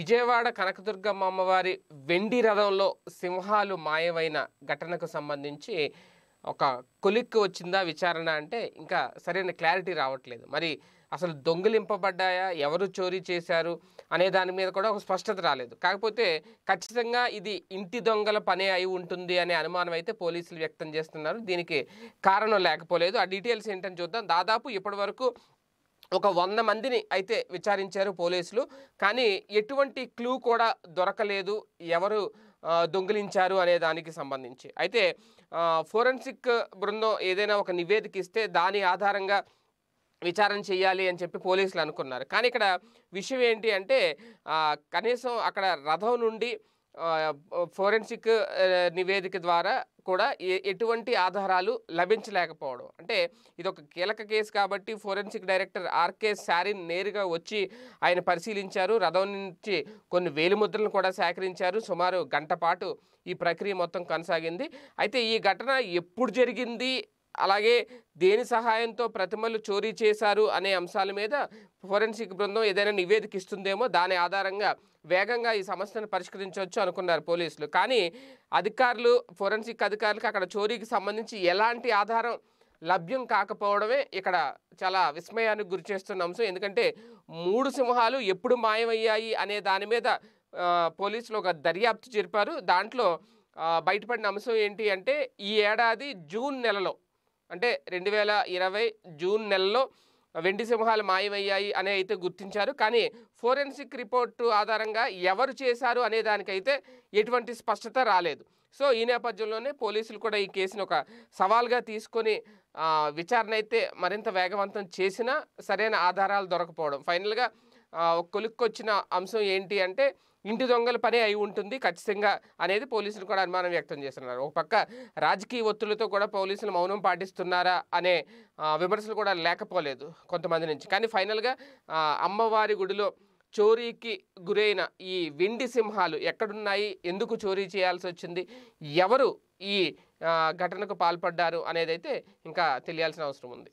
విజయవాడ కనకదుర్గమ్మ అమ్మవారి వెండి రథంలో సింహాలు మాయమైన ఘటనకు సంబంధించి ఒక కొలిక్కు వచ్చిందా విచారణ అంటే ఇంకా సరైన క్లారిటీ రావట్లేదు మరి అసలు దొంగిలింపబడ్డాయా ఎవరు చోరీ చేశారు అనే దాని మీద కూడా ఒక స్పష్టత రాలేదు కాకపోతే ఖచ్చితంగా ఇది ఇంటి దొంగల పనే అయి ఉంటుంది అనే అనుమానం అయితే పోలీసులు వ్యక్తం చేస్తున్నారు దీనికి కారణం లేకపోలేదు ఆ డీటెయిల్స్ ఏంటని చూద్దాం దాదాపు ఇప్పటి వరకు ఒక వంద మందిని అయితే విచారించారు పోలీసులు కానీ ఎటువంటి క్లూ కూడా దొరకలేదు ఎవరు దొంగిలించారు అనే దానికి సంబంధించి అయితే ఫోరెన్సిక్ బృందం ఏదైనా ఒక నివేదిక ఇస్తే దాని ఆధారంగా విచారణ చేయాలి అని చెప్పి పోలీసులు అనుకున్నారు కానీ ఇక్కడ విషయం ఏంటి అంటే కనీసం అక్కడ రథం నుండి ఫోరెన్సిక్ నివేదిక ద్వారా కూడా ఎటువంటి ఆధారాలు లభించలేకపోవడం అంటే ఇది ఒక కీలక కేసు కాబట్టి ఫోరెన్సిక్ డైరెక్టర్ ఆర్కే శారిన్ నేరుగా వచ్చి ఆయన పరిశీలించారు రథం నుంచి కొన్ని ముద్రలను కూడా సేకరించారు సుమారు గంట పాటు ఈ ప్రక్రియ మొత్తం కొనసాగింది అయితే ఈ ఘటన ఎప్పుడు జరిగింది అలాగే దేని సహాయంతో ప్రతిమలు చోరీ చేశారు అనే అంశాల మీద ఫోరెన్సిక్ బృందం ఏదైనా నివేదిక ఇస్తుందేమో దాని ఆధారంగా వేగంగా ఈ సమస్యను పరిష్కరించవచ్చు అనుకున్నారు పోలీసులు కానీ అధికారులు ఫోరెన్సిక్ అధికారులకు అక్కడ చోరీకి సంబంధించి ఎలాంటి ఆధారం లభ్యం కాకపోవడమే ఇక్కడ చాలా విస్మయానికి గురి చేస్తున్న అంశం ఎందుకంటే మూడు సింహాలు ఎప్పుడు మాయమయ్యాయి అనే దాని మీద పోలీసులు ఒక దర్యాప్తు జరిపారు దాంట్లో బయటపడిన అంశం ఏంటి అంటే ఈ ఏడాది జూన్ నెలలో అంటే రెండు వేల ఇరవై జూన్ నెలలో వెండి సింహాలు మాయమయ్యాయి అని అయితే గుర్తించారు కానీ ఫోరెన్సిక్ రిపోర్టు ఆధారంగా ఎవరు చేశారు అనే దానికైతే ఎటువంటి స్పష్టత రాలేదు సో ఈ నేపథ్యంలోనే పోలీసులు కూడా ఈ కేసును ఒక సవాల్గా తీసుకొని విచారణ అయితే మరింత వేగవంతం చేసినా సరైన ఆధారాలు దొరకపోవడం ఫైనల్గా కొలుక్కొచ్చిన అంశం ఏంటి అంటే ఇంటి దొంగల పని అయి ఉంటుంది ఖచ్చితంగా అనేది పోలీసులు కూడా అనుమానం వ్యక్తం చేస్తున్నారు ఒక పక్క రాజకీయ ఒత్తులతో కూడా పోలీసులు మౌనం పాటిస్తున్నారా అనే విమర్శలు కూడా లేకపోలేదు కొంతమంది నుంచి కానీ ఫైనల్గా అమ్మవారి గుడిలో చోరీకి గురైన ఈ వెండి సింహాలు ఎక్కడున్నాయి ఎందుకు చోరీ చేయాల్సి వచ్చింది ఎవరు ఈ ఘటనకు పాల్పడ్డారు అయితే ఇంకా తెలియాల్సిన అవసరం ఉంది